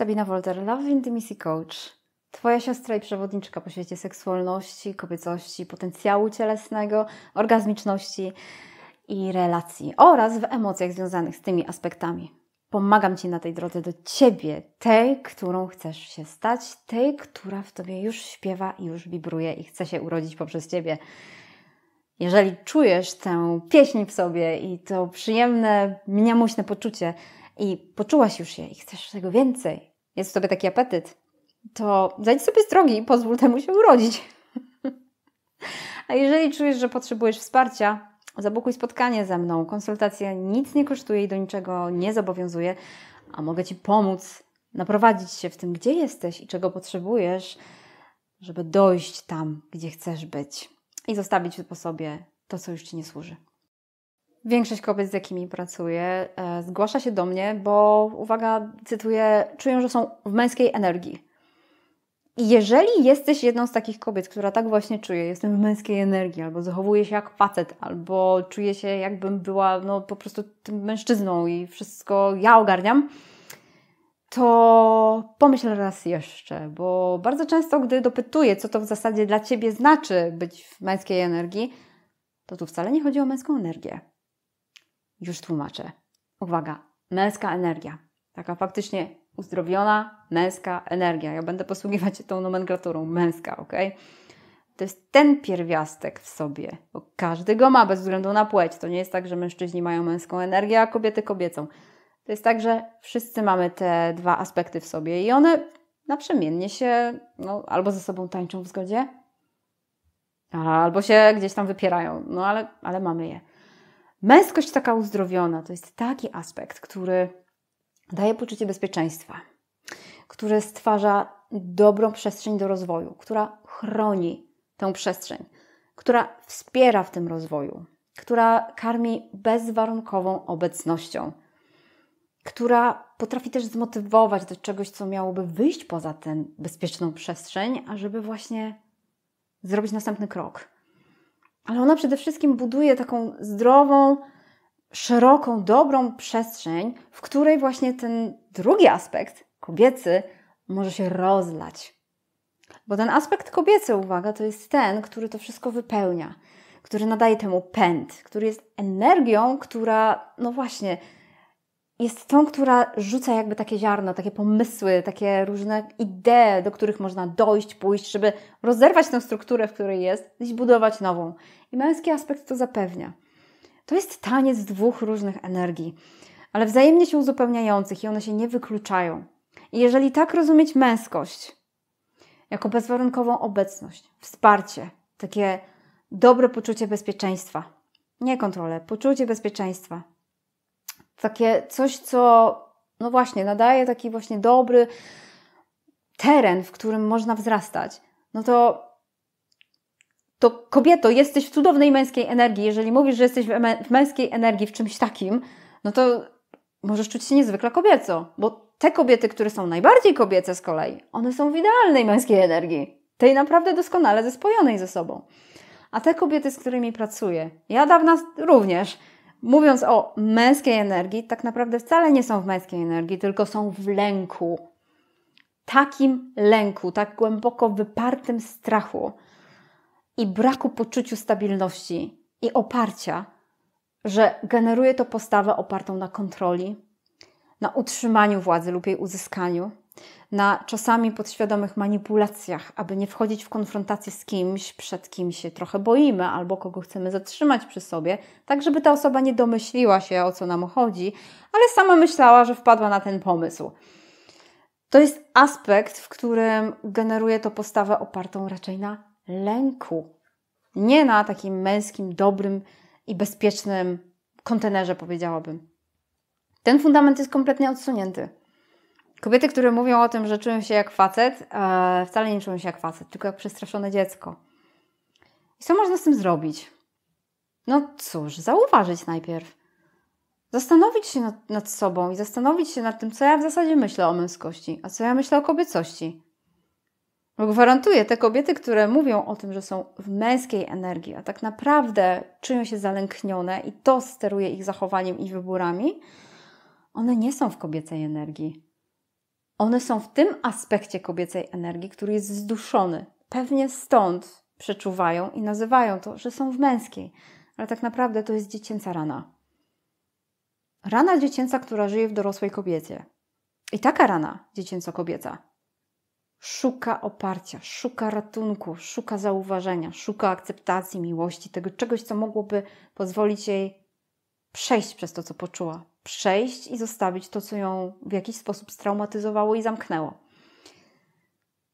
Sabina Wolter, Love Intimacy Coach. Twoja siostra i przewodniczka po świecie seksualności, kobiecości, potencjału cielesnego, orgazmiczności i relacji oraz w emocjach związanych z tymi aspektami. Pomagam Ci na tej drodze do Ciebie, tej, którą chcesz się stać, tej, która w Tobie już śpiewa i już wibruje i chce się urodzić poprzez Ciebie. Jeżeli czujesz tę pieśń w sobie i to przyjemne, mniamuśne poczucie i poczułaś już je i chcesz tego więcej, jest w sobie taki apetyt, to zajdź sobie z drogi i pozwól temu się urodzić. A jeżeli czujesz, że potrzebujesz wsparcia, zabukuj spotkanie ze mną. Konsultacja nic nie kosztuje i do niczego nie zobowiązuje, a mogę Ci pomóc naprowadzić się w tym, gdzie jesteś i czego potrzebujesz, żeby dojść tam, gdzie chcesz być i zostawić po sobie to, co już Ci nie służy. Większość kobiet, z jakimi pracuję, e, zgłasza się do mnie, bo uwaga, cytuję, czują, że są w męskiej energii. I jeżeli jesteś jedną z takich kobiet, która tak właśnie czuje, jestem w męskiej energii, albo zachowuję się jak facet, albo czuję się jakbym była no, po prostu tym mężczyzną i wszystko ja ogarniam, to pomyśl raz jeszcze, bo bardzo często, gdy dopytuję, co to w zasadzie dla ciebie znaczy być w męskiej energii, to tu wcale nie chodzi o męską energię. Już tłumaczę. Uwaga, męska energia. Taka faktycznie uzdrowiona męska energia. Ja będę posługiwać się tą nomenklaturą męska, ok? To jest ten pierwiastek w sobie, bo każdy go ma bez względu na płeć. To nie jest tak, że mężczyźni mają męską energię, a kobiety kobiecą. To jest tak, że wszyscy mamy te dwa aspekty w sobie i one naprzemiennie się no, albo ze sobą tańczą w zgodzie, albo się gdzieś tam wypierają, no ale, ale mamy je. Męskość taka uzdrowiona to jest taki aspekt, który daje poczucie bezpieczeństwa, który stwarza dobrą przestrzeń do rozwoju, która chroni tę przestrzeń, która wspiera w tym rozwoju, która karmi bezwarunkową obecnością, która potrafi też zmotywować do czegoś, co miałoby wyjść poza tę bezpieczną przestrzeń, ażeby właśnie zrobić następny krok ale ona przede wszystkim buduje taką zdrową, szeroką, dobrą przestrzeń, w której właśnie ten drugi aspekt, kobiecy, może się rozlać. Bo ten aspekt kobiecy, uwaga, to jest ten, który to wszystko wypełnia, który nadaje temu pęd, który jest energią, która, no właśnie, jest tą, która rzuca jakby takie ziarno, takie pomysły, takie różne idee, do których można dojść, pójść, żeby rozerwać tę strukturę, w której jest, i budować nową. I męski aspekt to zapewnia. To jest taniec dwóch różnych energii, ale wzajemnie się uzupełniających i one się nie wykluczają. I jeżeli tak rozumieć męskość, jako bezwarunkową obecność, wsparcie, takie dobre poczucie bezpieczeństwa, nie kontrolę, poczucie bezpieczeństwa, takie coś, co no właśnie nadaje taki właśnie dobry teren, w którym można wzrastać, no to to kobieto, jesteś w cudownej męskiej energii. Jeżeli mówisz, że jesteś w męskiej energii, w czymś takim, no to możesz czuć się niezwykle kobieco, bo te kobiety, które są najbardziej kobiece z kolei, one są w idealnej męskiej energii, tej naprawdę doskonale zespojonej ze sobą. A te kobiety, z którymi pracuję, ja dawna również, mówiąc o męskiej energii, tak naprawdę wcale nie są w męskiej energii, tylko są w lęku. Takim lęku, tak głęboko wypartym strachu i braku poczuciu stabilności i oparcia, że generuje to postawę opartą na kontroli, na utrzymaniu władzy lub jej uzyskaniu, na czasami podświadomych manipulacjach, aby nie wchodzić w konfrontację z kimś, przed kim się trochę boimy albo kogo chcemy zatrzymać przy sobie, tak żeby ta osoba nie domyśliła się, o co nam chodzi, ale sama myślała, że wpadła na ten pomysł. To jest aspekt, w którym generuje to postawę opartą raczej na lęku, nie na takim męskim, dobrym i bezpiecznym kontenerze, powiedziałabym. Ten fundament jest kompletnie odsunięty Kobiety, które mówią o tym, że czują się jak facet, e, wcale nie czują się jak facet, tylko jak przestraszone dziecko. I co można z tym zrobić? No cóż, zauważyć najpierw. Zastanowić się nad, nad, sobą i zastanowić się nad tym, co ja w zasadzie myślę o męskości, a co ja myślę o kobiecości. Bo gwarantuję, te kobiety, które mówią o tym, że są w męskiej energii, a tak naprawdę czują się zalęknione i to steruje ich zachowaniem i wyborami, one nie są w kobiecej energii one są w tym aspekcie kobiecej energii, który jest zduszony. Pewnie stąd przeczuwają i nazywają to, że są w męskiej, ale tak naprawdę to jest dziecięca rana. Rana dziecięca, która żyje w dorosłej kobiecie. I taka rana dziecięco-kobieca szuka oparcia, szuka ratunku, szuka zauważenia, szuka akceptacji, miłości, tego czegoś, co mogłoby pozwolić jej przejść przez to, co poczuła, przejść i zostawić to, co ją w jakiś sposób straumatyzowało i zamknęło.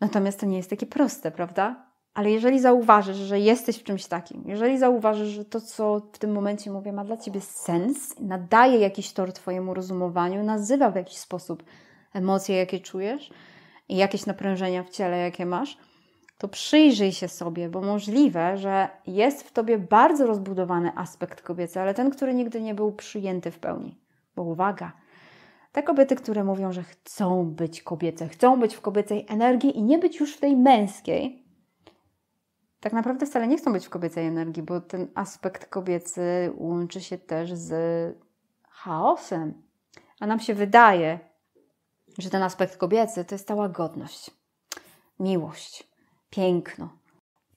Natomiast to nie jest takie proste, prawda? Ale jeżeli zauważysz, że jesteś w czymś takim, jeżeli zauważysz, że to, co w tym momencie mówię, ma dla ciebie sens, nadaje jakiś tor twojemu rozumowaniu, nazywa w jakiś sposób emocje, jakie czujesz i jakieś naprężenia w ciele, jakie masz, to przyjrzyj się sobie, bo możliwe, że jest w tobie bardzo rozbudowany aspekt kobiecy, ale ten, który nigdy nie był przyjęty w pełni. Bo uwaga, te kobiety, które mówią, że chcą być kobiece, chcą być w kobiecej energii i nie być już w tej męskiej, tak naprawdę wcale nie chcą być w kobiecej energii, bo ten aspekt kobiecy łączy się też z chaosem. A nam się wydaje, że ten aspekt kobiecy to jest ta łagodność, miłość, piękno.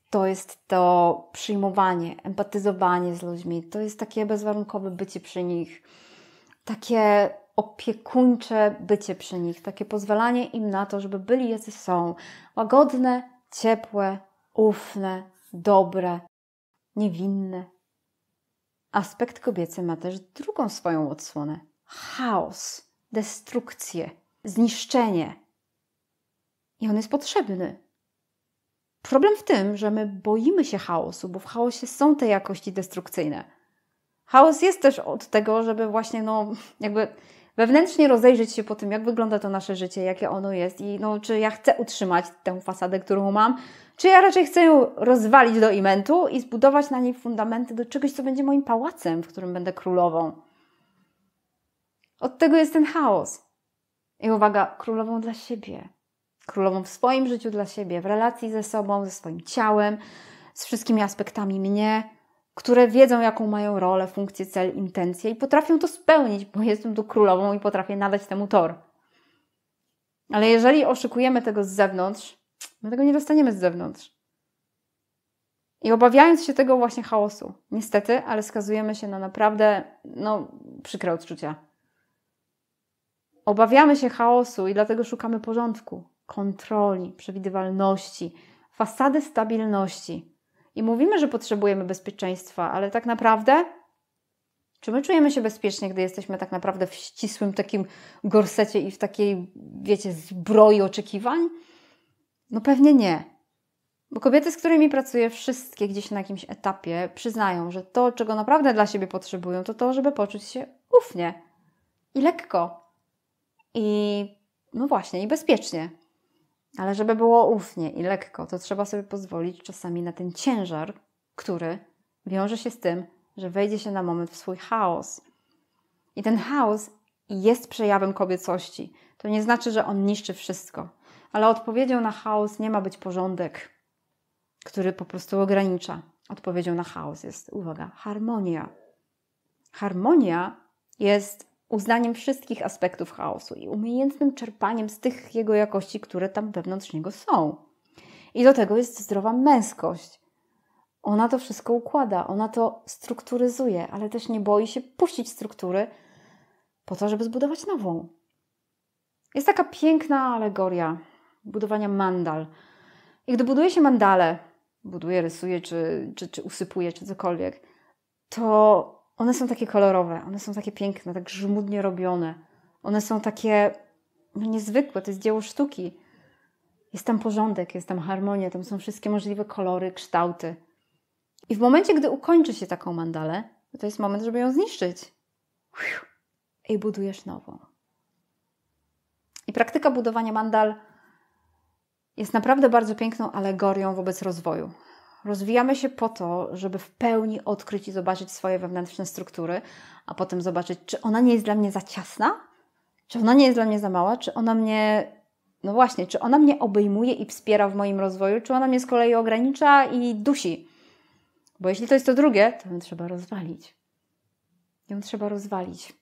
To jest to przyjmowanie, empatyzowanie z ludźmi, to jest takie bezwarunkowe bycie przy nich takie opiekuńcze bycie przy nich, takie pozwalanie im na to, żeby byli jacy są. Łagodne, ciepłe, ufne, dobre, niewinne. Aspekt kobiecy ma też drugą swoją odsłonę: chaos, destrukcję, zniszczenie. I on jest potrzebny. Problem w tym, że my boimy się chaosu, bo w chaosie są te jakości destrukcyjne chaos jest też od tego, żeby właśnie, no, jakby wewnętrznie rozejrzeć się po tym, jak wygląda to nasze życie, jakie ono jest i no, czy ja chcę utrzymać tę fasadę, którą mam, czy ja raczej chcę ją rozwalić do imentu i zbudować na niej fundamenty do czegoś, co będzie moim pałacem, w którym będę królową. Od tego jest ten chaos. I uwaga, królową dla siebie. Królową w swoim życiu dla siebie, w relacji ze sobą, ze swoim ciałem, z wszystkimi aspektami mnie, które wiedzą, jaką mają rolę, funkcję, cel, intencje i potrafią to spełnić, bo jestem tu królową i potrafię nadać temu tor. Ale jeżeli oszukujemy tego z zewnątrz, my tego nie dostaniemy z zewnątrz. I obawiając się tego właśnie chaosu, niestety, ale skazujemy się na naprawdę no, przykre odczucia. Obawiamy się chaosu i dlatego szukamy porządku, kontroli, przewidywalności, fasady stabilności. I mówimy, że potrzebujemy bezpieczeństwa, ale tak naprawdę, czy my czujemy się bezpiecznie, gdy jesteśmy tak naprawdę w ścisłym takim gorsecie i w takiej, wiecie, zbroi oczekiwań? No pewnie nie. Bo kobiety, z którymi pracuję, wszystkie gdzieś na jakimś etapie przyznają, że to, czego naprawdę dla siebie potrzebują, to to, żeby poczuć się ufnie i lekko. I no właśnie, i bezpiecznie. Ale żeby było ufnie i lekko, to trzeba sobie pozwolić czasami na ten ciężar, który wiąże się z tym, że wejdzie się na moment w swój chaos. I ten chaos jest przejawem kobiecości. To nie znaczy, że on niszczy wszystko, ale odpowiedzią na chaos nie ma być porządek, który po prostu ogranicza. Odpowiedzią na chaos jest, uwaga, harmonia. Harmonia jest uznaniem wszystkich aspektów chaosu i umiejętnym czerpaniem z tych jego jakości, które tam wewnątrz niego są. I do tego jest zdrowa męskość. Ona to wszystko układa, ona to strukturyzuje, ale też nie boi się puścić struktury po to, żeby zbudować nową. Jest taka piękna alegoria budowania mandal. I gdy buduje się mandale, buduje, rysuje, czy, czy, czy usypuje, czy cokolwiek, to one są takie kolorowe, one są takie piękne, tak żmudnie robione. One są takie no, niezwykłe, to jest dzieło sztuki. Jest tam porządek, jest tam harmonia, tam są wszystkie możliwe kolory, kształty. I w momencie, gdy ukończy się taką mandalę, to jest moment, żeby ją zniszczyć. I budujesz nową. I praktyka budowania mandal jest naprawdę bardzo piękną alegorią wobec rozwoju. Rozwijamy się po to, żeby w pełni odkryć i zobaczyć swoje wewnętrzne struktury, a potem zobaczyć, czy ona nie jest dla mnie za ciasna, czy ona nie jest dla mnie za mała, czy ona mnie, no właśnie, czy ona mnie obejmuje i wspiera w moim rozwoju, czy ona mnie z kolei ogranicza i dusi. Bo jeśli to jest to drugie, to ją trzeba rozwalić. Ją trzeba rozwalić.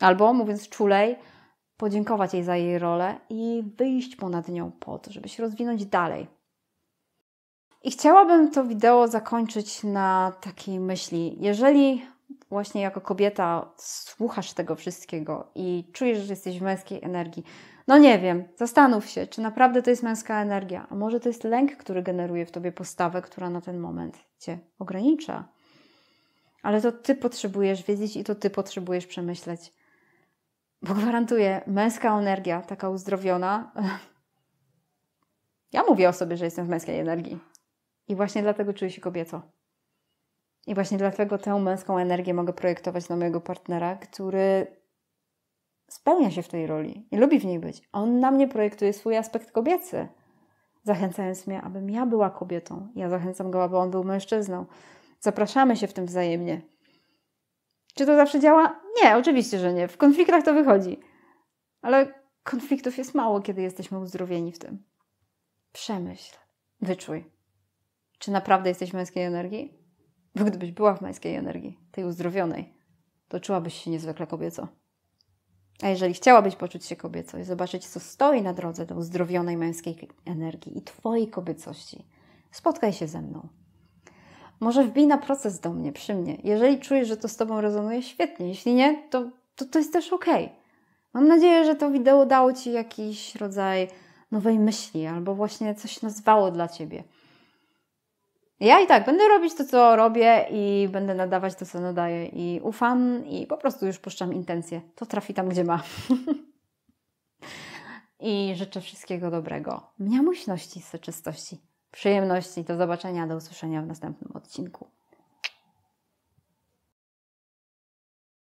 Albo, mówiąc czulej, podziękować jej za jej rolę i wyjść ponad nią po to, żeby się rozwinąć dalej. I chciałabym to wideo zakończyć na takiej myśli. Jeżeli właśnie jako kobieta słuchasz tego wszystkiego i czujesz, że jesteś w męskiej energii, no nie wiem, zastanów się, czy naprawdę to jest męska energia, a może to jest lęk, który generuje w tobie postawę, która na ten moment cię ogranicza. Ale to ty potrzebujesz wiedzieć i to ty potrzebujesz przemyśleć. Bo gwarantuję, męska energia, taka uzdrowiona. Ja mówię o sobie, że jestem w męskiej energii. I właśnie dlatego czuję się kobieco. I właśnie dlatego tę męską energię mogę projektować na mojego partnera, który spełnia się w tej roli i lubi w niej być. On na mnie projektuje swój aspekt kobiecy, zachęcając mnie, abym ja była kobietą. Ja zachęcam go, aby on był mężczyzną. Zapraszamy się w tym wzajemnie. Czy to zawsze działa? Nie, oczywiście, że nie. W konfliktach to wychodzi. Ale konfliktów jest mało, kiedy jesteśmy uzdrowieni w tym. Przemyśl, wyczuj czy naprawdę jesteś w męskiej energii? Bo gdybyś była w męskiej energii, tej uzdrowionej, to czułabyś się niezwykle kobieco. A jeżeli chciałabyś poczuć się kobieco i zobaczyć, co stoi na drodze do uzdrowionej męskiej energii i Twojej kobiecości, spotkaj się ze mną. Może wbij na proces do mnie, przy mnie. Jeżeli czujesz, że to z Tobą rezonuje, świetnie. Jeśli nie, to, to, to jest też ok. Mam nadzieję, że to wideo dało Ci jakiś rodzaj nowej myśli albo właśnie coś nazwało dla Ciebie. Ja i tak będę robić to, co robię i będę nadawać to, co nadaję i ufam i po prostu już puszczam intencje. To trafi tam, gdzie ma. I życzę wszystkiego dobrego. Mniamuśności, soczystości, przyjemności. Do zobaczenia, do usłyszenia w następnym odcinku.